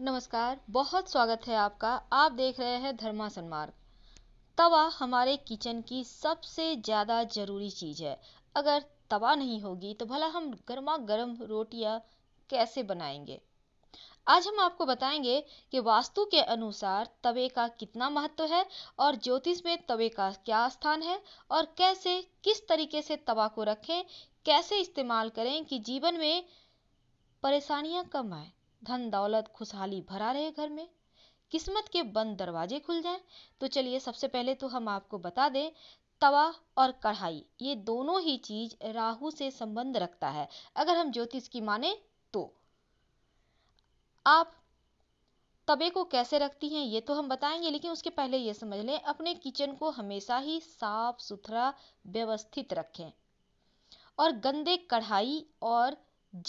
नमस्कार बहुत स्वागत है आपका आप देख रहे हैं धर्मासन मार्ग तवा हमारे किचन की सबसे ज़्यादा ज़रूरी चीज़ है अगर तवा नहीं होगी तो भला हम गर्मा गर्म रोटियां कैसे बनाएंगे आज हम आपको बताएंगे कि वास्तु के अनुसार तवे का कितना महत्व है और ज्योतिष में तवे का क्या स्थान है और कैसे किस तरीके से तवा को रखें कैसे इस्तेमाल करें कि जीवन में परेशानियां कम आए धन दौलत खुशहाली भरा रहे घर में किस्मत के बंद दरवाजे खुल जाएं तो चलिए सबसे पहले तो हम आपको बता दें तवा और कढ़ाई ये दोनों ही चीज राहु से संबंध रखता है अगर हम ज्योतिष की माने तो आप तवे को कैसे रखती हैं ये तो हम बताएंगे लेकिन उसके पहले ये समझ लें अपने किचन को हमेशा ही साफ सुथरा व्यवस्थित रखें और गंदे कढ़ाई और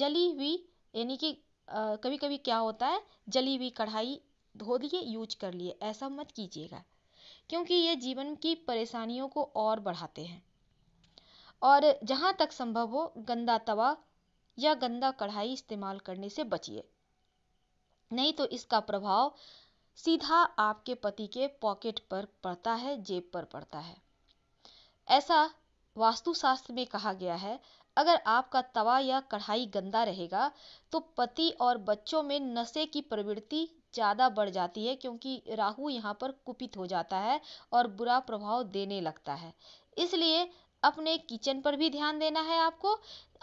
जली हुई यानी कि कभी कभी क्या होता है जली हुई कढ़ाई धो दिए यूज कर लिए ऐसा मत कीजिएगा क्योंकि ये जीवन की परेशानियों को और बढ़ाते हैं और जहाँ तक संभव हो गंदा तवा या गंदा कढ़ाई इस्तेमाल करने से बचिए नहीं तो इसका प्रभाव सीधा आपके पति के पॉकेट पर पड़ता है जेब पर पड़ता है ऐसा वास्तुशास्त्र में कहा गया है अगर आपका तवा या कढ़ाई गंदा रहेगा तो पति और बच्चों में नशे की प्रवृत्ति ज़्यादा बढ़ जाती है क्योंकि राहु यहाँ पर कुपित हो जाता है और बुरा प्रभाव देने लगता है इसलिए अपने किचन पर भी ध्यान देना है आपको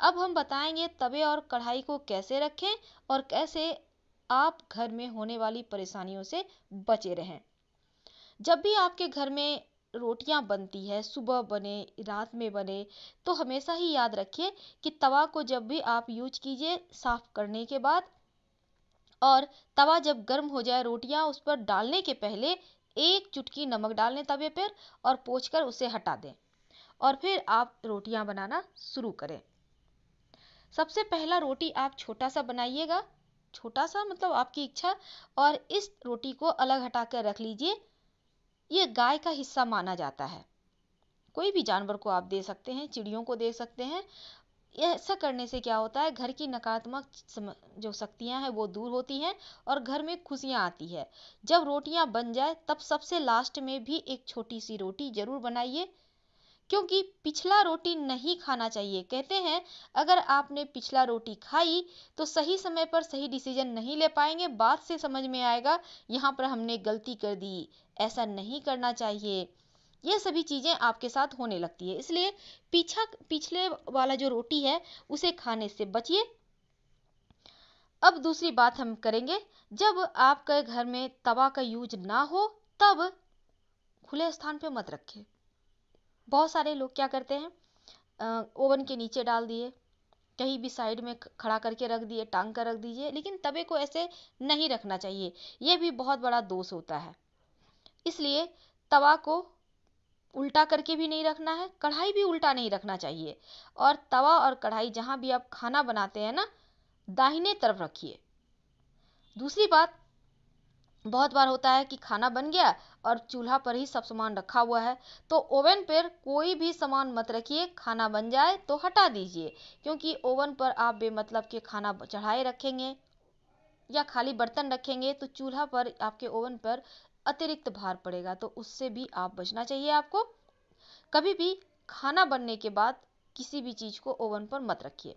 अब हम बताएंगे तवे और कढ़ाई को कैसे रखें और कैसे आप घर में होने वाली परेशानियों से बचे रहें जब भी आपके घर में रोटियां बनती है सुबह बने रात में बने तो हमेशा ही याद रखिए कि तवा को जब भी आप यूज कीजिए साफ करने के बाद और तवा जब गर्म हो जाए रोटियां उस पर डालने के पहले एक चुटकी नमक डाल लें तवे पर और पोछ उसे हटा दें और फिर आप रोटियां बनाना शुरू करें सबसे पहला रोटी आप छोटा सा बनाइएगा छोटा सा मतलब आपकी इच्छा और इस रोटी को अलग हटा कर रख लीजिए ये गाय का हिस्सा माना जाता है कोई भी जानवर को आप दे सकते हैं चिड़ियों को दे सकते हैं ऐसा करने से क्या होता है घर की नकारात्मक जो शक्तियाँ हैं वो दूर होती हैं और घर में खुशियाँ आती है जब रोटियाँ बन जाए तब सबसे लास्ट में भी एक छोटी सी रोटी ज़रूर बनाइए क्योंकि पिछला रोटी नहीं खाना चाहिए कहते हैं अगर आपने पिछला रोटी खाई तो सही समय पर सही डिसीजन नहीं ले पाएंगे बात से समझ में आएगा यहाँ पर हमने गलती कर दी ऐसा नहीं करना चाहिए यह सभी चीज़ें आपके साथ होने लगती है इसलिए पीछा पिछले वाला जो रोटी है उसे खाने से बचिए अब दूसरी बात हम करेंगे जब आपके घर में तवा का यूज ना हो तब खुले स्थान पे मत रखें बहुत सारे लोग क्या करते हैं ओवन के नीचे डाल दिए कहीं भी साइड में खड़ा करके रख दिए टांग कर रख दीजिए लेकिन तवे को ऐसे नहीं रखना चाहिए यह भी बहुत बड़ा दोष होता है इसलिए तवा को उल्टा करके भी नहीं रखना है कढ़ाई भी उल्टा नहीं रखना चाहिए और तवा और कढ़ाई जहाँ भी आप खाना बनाते हैं ना दाहिने तरफ रखिए दूसरी बात बहुत बार होता है कि खाना बन गया और चूल्हा पर ही सब सामान रखा हुआ है तो ओवन पर कोई भी सामान मत रखिए खाना बन जाए तो हटा दीजिए क्योंकि ओवन पर आप बेमतलब के खाना चढ़ाए रखेंगे या खाली बर्तन रखेंगे तो चूल्हा पर आपके ओवन पर अतिरिक्त भार पड़ेगा तो उससे भी आप बचना चाहिए आपको कभी भी खाना बनने के बाद किसी भी चीज़ को ओवन पर मत रखिए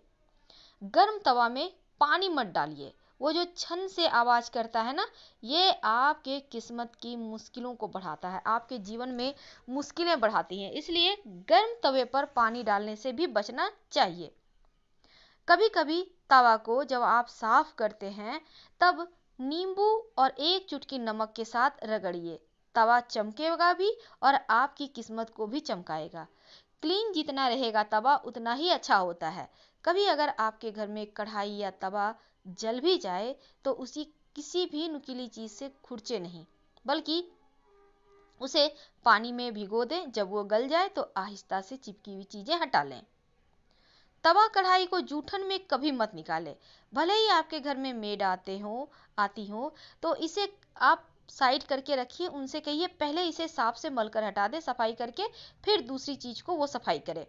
गर्म तवा में पानी मत डालिए वो जो छन से आवाज़ करता है ना ये आपके किस्मत की मुश्किलों को बढ़ाता है आपके जीवन में मुश्किलें बढ़ाती हैं इसलिए गर्म तवे पर पानी डालने से भी बचना चाहिए कभी कभी तवा को जब आप साफ करते हैं तब नींबू और एक चुटकी नमक के साथ रगड़िए तवा चमकेगा भी और आपकी किस्मत को भी चमकाएगा क्लीन जितना रहेगा तवा उतना ही अच्छा होता है कभी अगर आपके घर में कढ़ाई या तवा जल भी जाए तो उसी किसी भी नुकीली चीज़ से खुर्चे नहीं बल्कि उसे पानी में भिगो दें जब वो गल जाए तो आहिस्ता से चिपकी हुई चीज़ें हटा लें तवा कढ़ाई को जूठन में कभी मत निकालें भले ही आपके घर में मेड आते हो आती हो तो इसे आप साइड करके रखिए उनसे कहिए पहले इसे साफ से मलकर हटा दे सफाई करके फिर दूसरी चीज को वो सफाई करे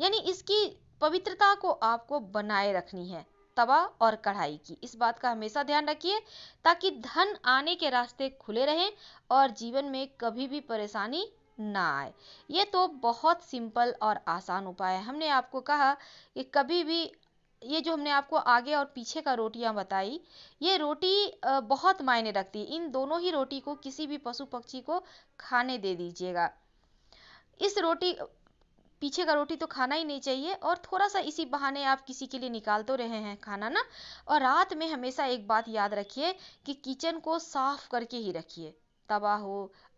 यानी इसकी पवित्रता को आपको बनाए रखनी है तवा और कढ़ाई की इस बात का हमेशा ध्यान रखिए ताकि धन आने के रास्ते खुले रहें और जीवन में कभी भी परेशानी ना आए ये तो बहुत सिंपल और आसान उपाय है हमने आपको कहा कि कभी भी ये जो हमने आपको आगे और पीछे का रोटियां बताई ये रोटी बहुत मायने रखती है इन दोनों ही रोटी को किसी भी पशु पक्षी को खाने दे दीजिएगा इस रोटी पीछे का रोटी तो खाना ही नहीं चाहिए और थोड़ा सा इसी बहाने आप किसी के लिए निकाल तो रहे हैं खाना ना और रात में हमेशा एक बात याद रखिए कि किचन को साफ करके ही रखिए तवा हो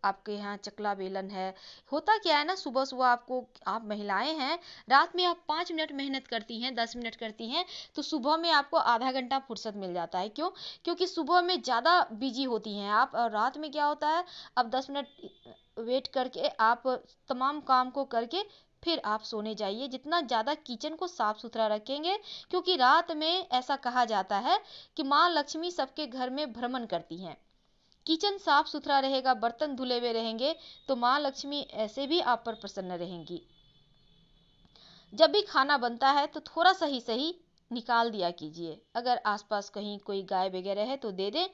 आपके यहाँ चकला बेलन है होता क्या है ना सुबह सुबह आपको आप महिलाएं हैं रात में आप पाँच मिनट मेहनत करती हैं दस मिनट करती हैं तो सुबह में आपको आधा घंटा फुर्सत मिल जाता है क्यों क्योंकि सुबह में ज़्यादा बिजी होती हैं आप और रात में क्या होता है आप दस मिनट वेट करके आप तमाम काम को करके फिर आप सोने जाइए जितना ज़्यादा किचन को साफ सुथरा रखेंगे क्योंकि रात में ऐसा कहा जाता है कि माँ लक्ष्मी सबके घर में भ्रमण करती हैं किचन साफ सुथरा रहेगा बर्तन धुले हुए रहेंगे तो माँ लक्ष्मी ऐसे भी आप पर प्रसन्न रहेंगी जब भी खाना बनता है तो थोड़ा सा ही सही निकाल दिया कीजिए अगर आसपास कहीं कोई गाय वगैरह है तो दे दें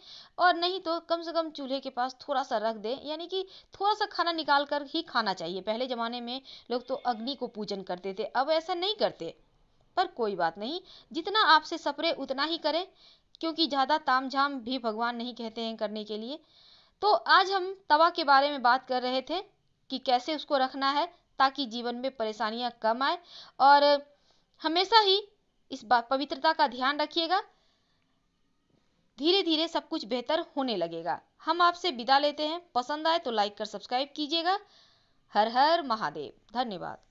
और नहीं तो कम से कम चूल्हे के पास थोड़ा सा रख दें यानी कि थोड़ा सा खाना निकाल कर ही खाना चाहिए पहले ज़माने में लोग तो अग्नि को पूजन करते थे अब ऐसा नहीं करते पर कोई बात नहीं जितना आपसे सपरे उतना ही करें क्योंकि ज़्यादा ताम झाम भी भगवान नहीं कहते हैं करने के लिए तो आज हम तवा के बारे में बात कर रहे थे कि कैसे उसको रखना है ताकि जीवन में परेशानियाँ कम आए और हमेशा ही इस बात पवित्रता का ध्यान रखिएगा धीरे धीरे सब कुछ बेहतर होने लगेगा हम आपसे विदा लेते हैं पसंद आए तो लाइक कर सब्सक्राइब कीजिएगा हर हर महादेव धन्यवाद